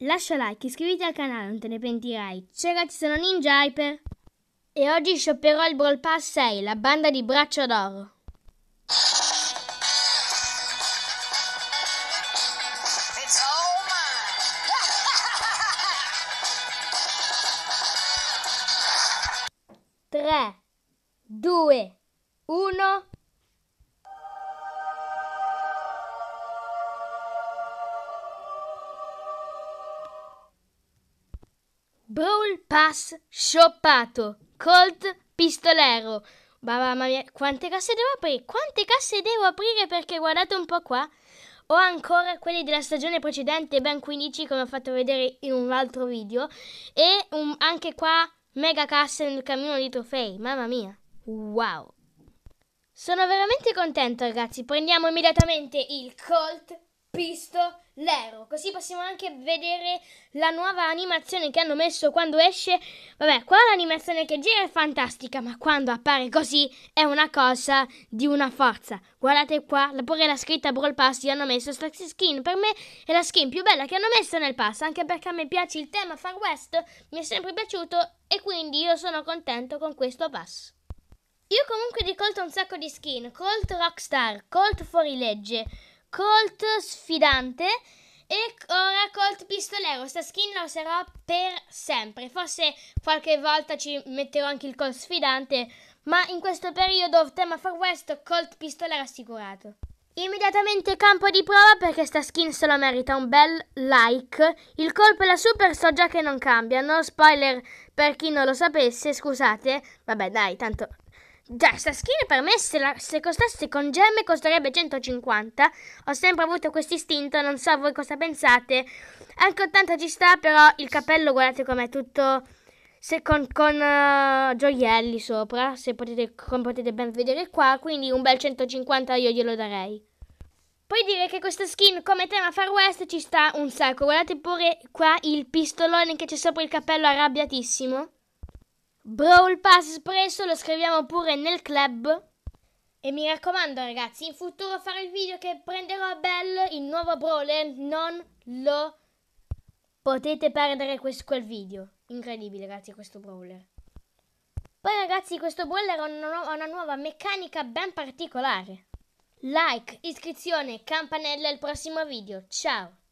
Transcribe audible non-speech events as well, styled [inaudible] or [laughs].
Lascia like, iscriviti al canale, non te ne pentirai. Ciao ragazzi, sono Ninja Hyper. E oggi shopperò il Brawl Pass 6, la banda di braccio d'oro. [laughs] Tre, due, uno... Brawl Pass shoppato, Colt Pistolero. Mamma mia, quante casse devo aprire? Quante casse devo aprire perché guardate un po' qua. Ho ancora quelli della stagione precedente, ben 15 come ho fatto vedere in un altro video. E un, anche qua mega casse nel cammino di trofei, mamma mia. Wow. Sono veramente contento ragazzi, prendiamo immediatamente il Colt visto Lero. Così possiamo anche vedere la nuova animazione che hanno messo quando esce. Vabbè, qua l'animazione che gira è fantastica, ma quando appare così è una cosa di una forza. Guardate qua, pure la scritta Brawl Pass gli hanno messo sta skin. Per me è la skin più bella che hanno messo nel pass, anche perché a me piace il tema Far West, mi è sempre piaciuto e quindi io sono contento con questo pass. Io comunque di Colt ho un sacco di skin, Colt Rockstar, Colt Fuorilegge, Colt sfidante e ora Colt pistolero. Sta skin la userò per sempre. Forse qualche volta ci metterò anche il Colt sfidante, ma in questo periodo tema Far West Colt pistolero assicurato. Immediatamente campo di prova perché sta skin se la merita un bel like. Il colpo e la super so già che non cambiano. Spoiler per chi non lo sapesse, scusate. Vabbè, dai, tanto Già, sta skin per me, se, la, se costasse con gemme, costerebbe 150. Ho sempre avuto questo istinto, non so voi cosa pensate. Anche 80 ci sta, però il capello, guardate com'è tutto se, con, con uh, gioielli sopra, se potete, come potete ben vedere qua. Quindi un bel 150 io glielo darei. Puoi dire che questa skin come tema Far West ci sta un sacco. Guardate pure qua il pistolone che c'è sopra il cappello arrabbiatissimo. Brawl Pass espresso lo scriviamo pure nel club. E mi raccomando ragazzi, in futuro farò il video che prenderò a Bell il nuovo Brawler, non lo potete perdere questo, quel video. Incredibile ragazzi questo Brawler. Poi ragazzi questo Brawler ha una, una nuova meccanica ben particolare. Like, iscrizione, campanella al prossimo video. Ciao!